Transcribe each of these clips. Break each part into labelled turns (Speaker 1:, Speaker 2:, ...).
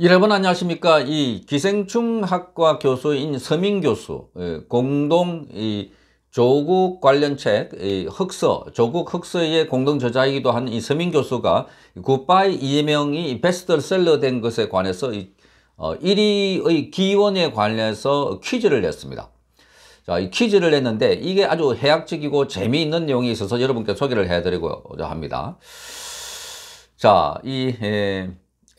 Speaker 1: 여러분 안녕하십니까 이 기생충학과 교수인 서민 교수 예, 공동 이 조국 관련 책 흑서 조국 흑서의 공동 저자이기도 한 이 서민 교수가 굿바이 이명이 베스트셀러 된 것에 관해서 이, 어, 1위의 기원에 관해서 퀴즈를 냈습니다 자, 이 퀴즈를 냈는데 이게 아주 해학적이고 재미있는 내용이 있어서 여러분께 소개를 해드리고자 합니다 자, 이 예,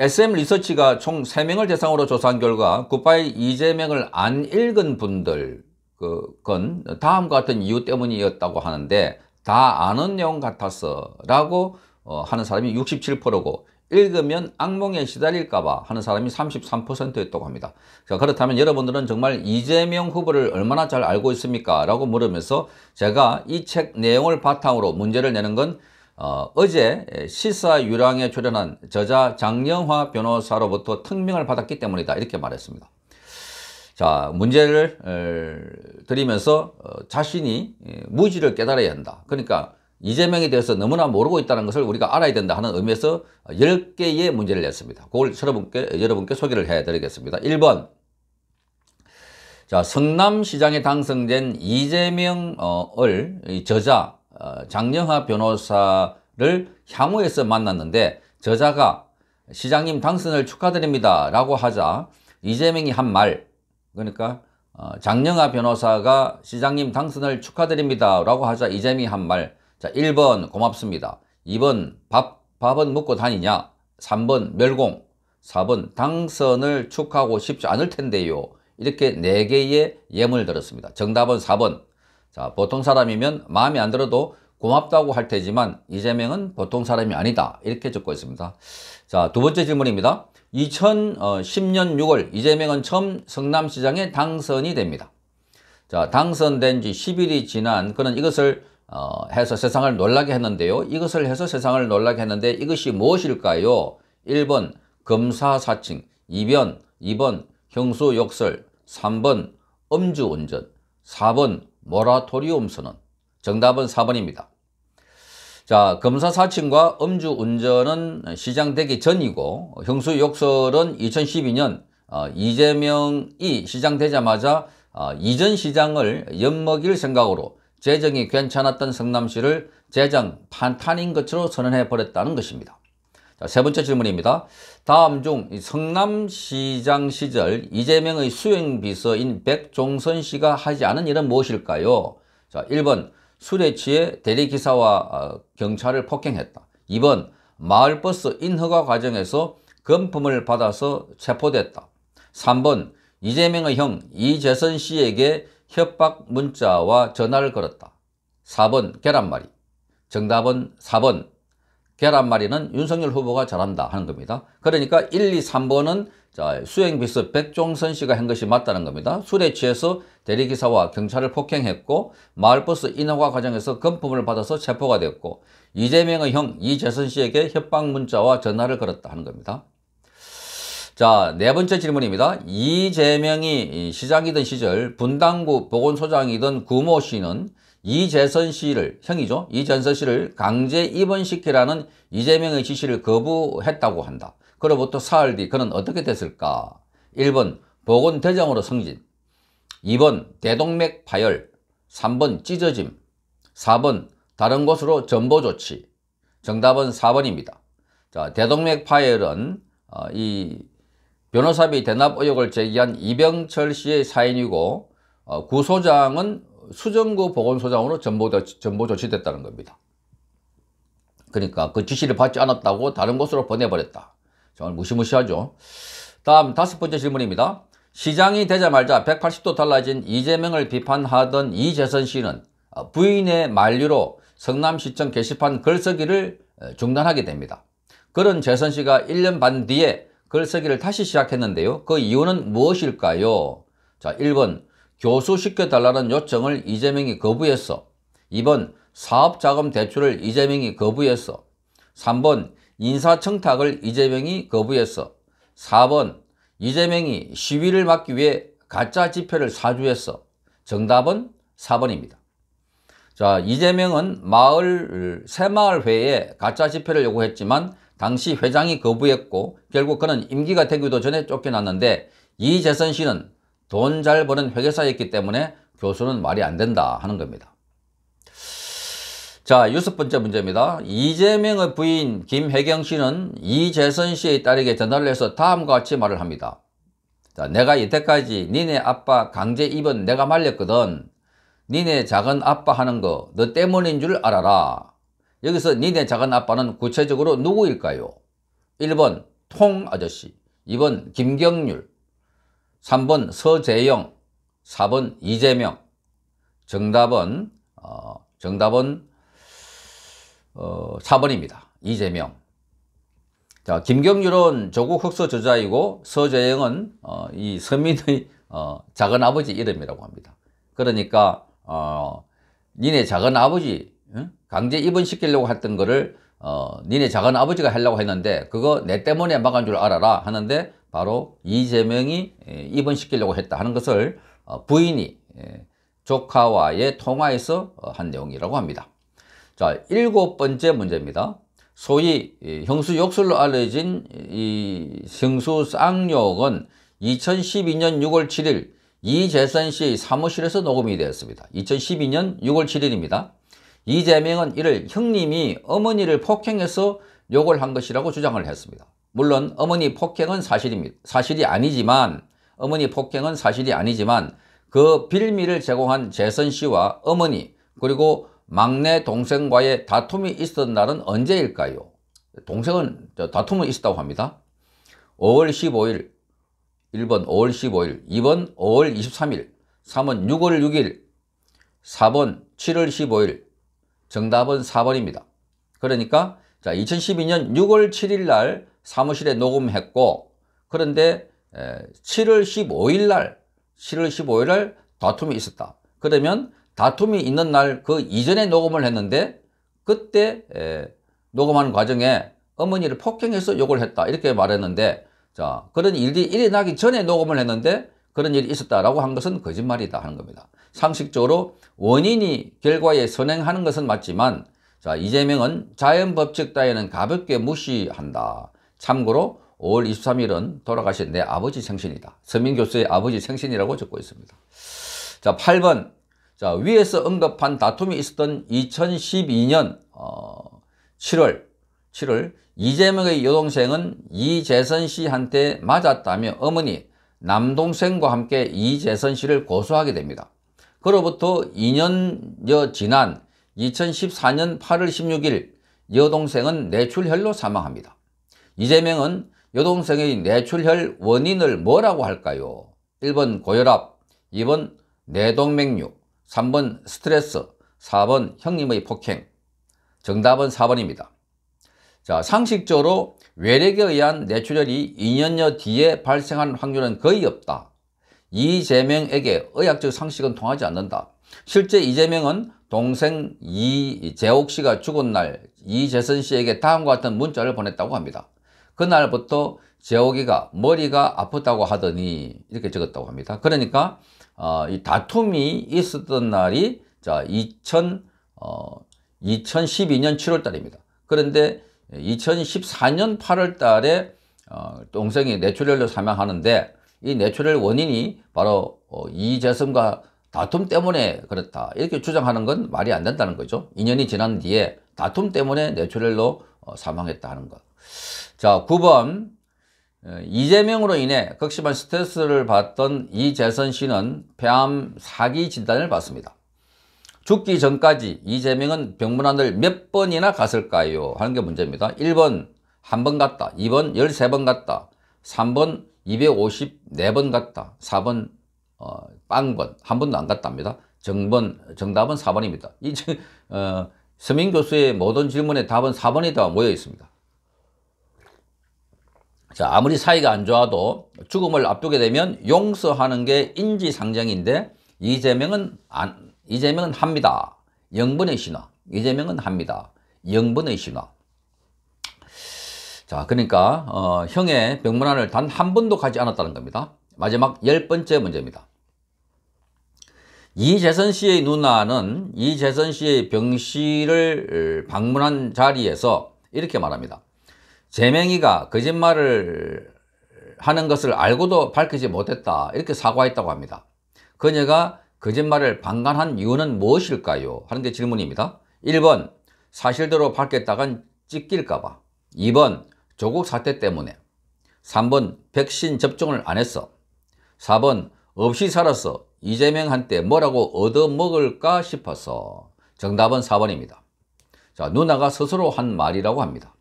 Speaker 1: SM 리서치가 총 3명을 대상으로 조사한 결과 굿바이 이재명을 안 읽은 분들 그건 다음과 같은 이유 때문이었다고 하는데 다 아는 내용 같았어 라고 어, 하는 사람이 67%고 읽으면 악몽에 시달릴까봐 하는 사람이 33%였다고 합니다. 자, 그렇다면 여러분들은 정말 이재명 후보를 얼마나 잘 알고 있습니까? 라고 물으면서 제가 이 책 내용을 바탕으로 문제를 내는 건 어, 어제 시사 유랑에 출연한 저자 장영화 변호사로부터 특명을 받았기 때문이다 이렇게 말했습니다. 자 문제를 어, 드리면서 어, 자신이 예, 무지를 깨달아야 한다. 그러니까 이재명에 대해서 너무나 모르고 있다는 것을 우리가 알아야 된다 하는 의미에서 10개의 문제를 냈습니다. 그걸 여러분께, 여러분께 소개를 해드리겠습니다. 1번 자 성남시장에 당선된 이재명을 어, 저자 어, 장영하 변호사를 향후에서 만났는데 저자가 시장님 당선을 축하드립니다 라고 하자 이재명이 한 말 그러니까 어, 장영하 변호사가 시장님 당선을 축하드립니다 라고 하자 이재명이 한 말 자 1번 고맙습니다 2번 밥, 밥은 먹고 다니냐 3번 멸공 4번 당선을 축하하고 싶지 않을 텐데요 이렇게 4개의 예문을 들었습니다 정답은 4번 자, 보통 사람이면 마음에 안 들어도 고맙다고 할 테지만 이재명은 보통 사람이 아니다. 이렇게 적고 있습니다. 자, 두 번째 질문입니다. 2010년 6월 이재명은 처음 성남시장에 당선이 됩니다. 자, 당선된 지 10일이 지난 그는 이것을 어, 해서 세상을 놀라게 했는데요. 이것을 해서 세상을 놀라게 했는데 이것이 무엇일까요? 1번 검사사칭, 2번, 2번 형수욕설, 3번 음주운전, 4번 모라토리움 선언. 정답은 4번입니다. 자, 검사 사칭과 음주운전은 시장되기 전이고 형수 욕설은 2012년 어, 이재명이 시장되자마자 어, 이전 시장을 엿먹일 생각으로 재정이 괜찮았던 성남시를 재정 판탄인 것으로 선언해버렸다는 것입니다. 자, 세 번째 질문입니다. 다음 중 성남시장 시절 이재명의 수행비서인 백종선 씨가 하지 않은 일은 무엇일까요? 자, 1번 술에 취해 대리기사와 어, 경찰을 폭행했다. 2번 마을버스 인허가 과정에서 금품을 받아서 체포됐다. 3번 이재명의 형 이재선 씨에게 협박 문자와 전화를 걸었다. 4번 계란말이. 정답은 4번 계란말이는 윤석열 후보가 잘한다 하는 겁니다. 그러니까 1, 2, 3번은 수행비서 백종선 씨가 한 것이 맞다는 겁니다. 술에 취해서 대리기사와 경찰을 폭행했고 마을버스 인허가 과정에서 금품을 받아서 체포가 되었고 이재명의 형 이재선 씨에게 협박 문자와 전화를 걸었다 하는 겁니다. 자, 네 번째 질문입니다. 이재명이 시장이던 시절 분당구 보건소장이던 구모 씨는 이재선 씨를 형이죠. 이재선 씨를 강제 입원시키라는 이재명의 지시를 거부했다고 한다. 그로부터 사흘 뒤 그는 어떻게 됐을까? 1번 보건대장으로 승진 2번 대동맥 파열 3번 찢어짐 4번 다른 곳으로 전보 조치 정답은 4번입니다. 자, 대동맥 파열은 어, 이 변호사비 대납 의혹을 제기한 이병철 씨의 사인이고 어, 구소장은 수정구 보건소장으로 전보, 전보 조치됐다는 겁니다. 그러니까 그 지시를 받지 않았다고 다른 곳으로 보내버렸다. 정말 무시무시하죠. 다음 다섯 번째 질문입니다. 시장이 되자마자 180도 달라진 이재명을 비판하던 이재선 씨는 부인의 만류로 성남시청 게시판 글쓰기를 어, 중단하게 됩니다. 그런 재선 씨가 1년 반 뒤에 글쓰기를 다시 시작했는데요. 그 이유는 무엇일까요? 자, 1번 교수시켜달라는 요청을 이재명이 거부했어. 2번 사업자금 대출을 이재명이 거부했어. 3번 인사청탁을 이재명이 거부했어. 4번 이재명이 시위를 막기 위해 가짜 지폐를 사주했어. 정답은 4번입니다. 자, 이재명은 마을, 새마을회에 가짜 지폐를 요구했지만 당시 회장이 거부했고 결국 그는 임기가 되기도 전에 쫓겨났는데 이재선 씨는 돈잘 버는 회계사였기 때문에 교수는 말이 안 된다 하는 겁니다. 자, 여섯 번째 문제입니다. 이재명의 부인 김혜경 씨는 이재선 씨의 딸에게 전화를 해서 다음과 같이 말을 합니다. 자, 내가 여태까지 니네 아빠 강제 입은 내가 말렸거든. 니네 작은 아빠 하는 거 너 때문인 줄 알아라. 여기서 니네 작은 아빠는 구체적으로 누구일까요? 1번 통 아저씨, 2번 김경률, 3번 서재영, 4번 이재명. 정답은 어, 정답은 어, 4번입니다. 이재명. 자, 김경률은 조국 흑서 저자이고 서재영은 어, 이 서민의 어, 작은 아버지 이름이라고 합니다. 그러니까 어, 니네 작은 아버지 응? 강제 입원시키려고 했던 거를 어, 니네 작은 아버지가 하려고 했는데 그거 내 때문에 막은 줄 알아라 하는데 바로 이재명이 예, 입원시키려고 했다 하는 것을 어, 부인이 예, 조카와의 통화에서 어, 한 내용이라고 합니다. 자, 일곱 번째 문제입니다. 소위 형수 욕설로 알려진 이 형수 쌍욕은 2012년 6월 7일 이재선 씨 사무실에서 녹음이 되었습니다. 2012년 6월 7일입니다. 이재명은 이를 형님이 어머니를 폭행해서 욕을 한 것이라고 주장을 했습니다. 물론 어머니 폭행은 사실입니다. 사실이 아니지만 어머니 폭행은 사실이 아니지만 그 빌미를 제공한 재선 씨와 어머니 그리고 막내 동생과의 다툼이 있었던 날은 언제일까요? 동생은 다툼은 있었다고 합니다. 5월 15일 1번 5월 15일 2번 5월 23일 3번 6월 6일 4번 7월 15일 정답은 4번입니다. 그러니까 자, 2012년 6월 7일 날 사무실에 녹음했고 그런데 7월 15일 날 7월 15일 날 다툼이 있었다. 그러면 다툼이 있는 날 그 이전에 녹음을 했는데 그때 녹음하는 과정에 어머니를 폭행해서 욕을 했다 이렇게 말했는데 자 그런 일이 일어나기 전에 녹음을 했는데 그런 일이 있었다라고 한 것은 거짓말이다 하는 겁니다. 상식적으로 원인이 결과에 선행하는 것은 맞지만 자, 이재명은 자연 법칙 따위는 가볍게 무시한다. 참고로 5월 23일은 돌아가신 내 아버지 생신이다. 서민 교수의 아버지 생신이라고 적고 있습니다. 자, 8번. 자, 위에서 언급한 다툼이 있었던 2012년 어, 7월 7월 이재명의 여동생은 이재선 씨한테 맞았다며 어머니 남동생과 함께 이재선 씨를 고소하게 됩니다. 그로부터 2년여 지난 2014년 8월 16일 여동생은 뇌출혈로 사망합니다. 이재명은 여동생의 뇌출혈 원인을 뭐라고 할까요? 1번 고혈압, 2번 뇌동맥류, 3번 스트레스, 4번 형님의 폭행. 정답은 4번입니다. 자, 상식적으로 외력에 의한 뇌출혈이 2년여 뒤에 발생한 확률은 거의 없다. 이재명에게 의학적 상식은 통하지 않는다. 실제 이재명은 동생 이재옥 씨가 죽은 날 이재선 씨에게 다음과 같은 문자를 보냈다고 합니다. 그날부터 재옥이가 머리가 아프다고 하더니 이렇게 적었다고 합니다. 그러니까 어, 이 다툼이 있었던 날이 자 2000, 어, 2012년 7월 달입니다. 그런데 2014년 8월 달에 어, 동생이 뇌출혈로 사망하는데 이 뇌출혈 원인이 바로 어, 이재성과 다툼 때문에 그렇다. 이렇게 주장하는 건 말이 안 된다는 거죠. 2년이 지난 뒤에 다툼 때문에 뇌출혈로 어, 사망했다 하는 것. 자, 9번. 어, 이재명으로 인해 극심한 스트레스를 받던 이재선 씨는 폐암 사기 진단을 받습니다. 죽기 전까지 이재명은 병문안을 몇 번이나 갔을까요? 하는 게 문제입니다. 1번 한 번 갔다, 2번 13번 갔다, 3번 254번 갔다, 4번 어, 빤건 한 번도 안 갔답니다. 정번, 정답은 4번입니다. 이, 어, 서민 교수의 모든 질문의 답은 4번이 다 모여 있습니다. 자, 아무리 사이가 안 좋아도 죽음을 앞두게 되면 용서하는 게 인지상정인데 이재명은 안, 이재명은 합니다. 영분의 신화. 이재명은 합니다. 영분의 신화. 자, 그러니까 어, 형의 병문안을 단 한 번도 가지 않았다는 겁니다. 마지막 열 번째 문제입니다. 이재선 씨의 누나는 이재선 씨의 병실을 어, 방문한 자리에서 이렇게 말합니다. 재명이가 거짓말을 하는 것을 알고도 밝히지 못했다. 이렇게 사과했다고 합니다. 그녀가 거짓말을 방관한 이유는 무엇일까요? 하는 게 질문입니다. 1번 사실대로 밝혔다간 찢길까봐 2번 조국 사태 때문에 3번 백신 접종을 안 했어 4번 없이 살아서 이재명한테 뭐라고 얻어먹을까 싶어서 정답은 4번입니다. 자, 누나가 스스로 한 말이라고 합니다.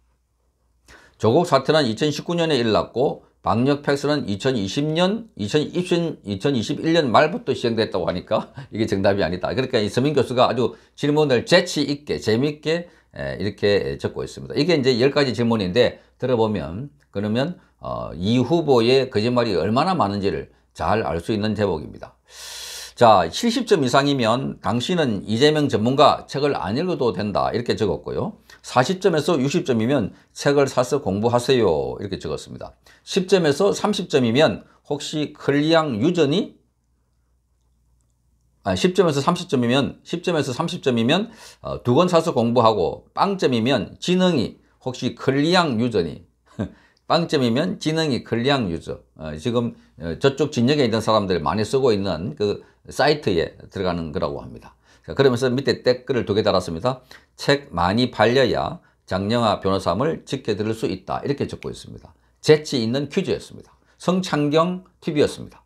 Speaker 1: 조국 사태는 2019년에 일났고 방역 팩스는 2020년, 2 0 2 2021년 말부터 시행됐다고 하니까 이게 정답이 아니다. 그러니까 이서민 교수가 아주 질문을 재치 있게, 재미있게 이렇게 적고 있습니다. 이게 이제 10가지 질문인데 들어보면 그러면 어, 이 후보의 거짓말이 얼마나 많은지를 잘 알 수 있는 대목입니다. 자, 70점 이상이면 당신은 이재명 전문가 책을 안 읽어도 된다 이렇게 적었고요. 40점에서 60점이면 책을 사서 공부하세요 이렇게 적었습니다. 10점에서 30점이면 혹시 클리앙 유전이 10점에서 아, 30점이면 10점에서 30점이면 어, 두권 사서 공부하고 빵점이면 지능이 혹시 클리앙 유전이 빵점이면 지능이 클리앙 유저. 어, 지금 어, 저쪽 진영에 있는 사람들 이 많이 쓰고 있는 그 사이트에 들어가는 거라고 합니다. 그러면서 밑에 댓글을 두 개 달았습니다. 책 많이 팔려야 장영아 변호사함을 지켜드릴 수 있다. 이렇게 적고 있습니다. 재치 있는 퀴즈였습니다. 성창경 TV였습니다.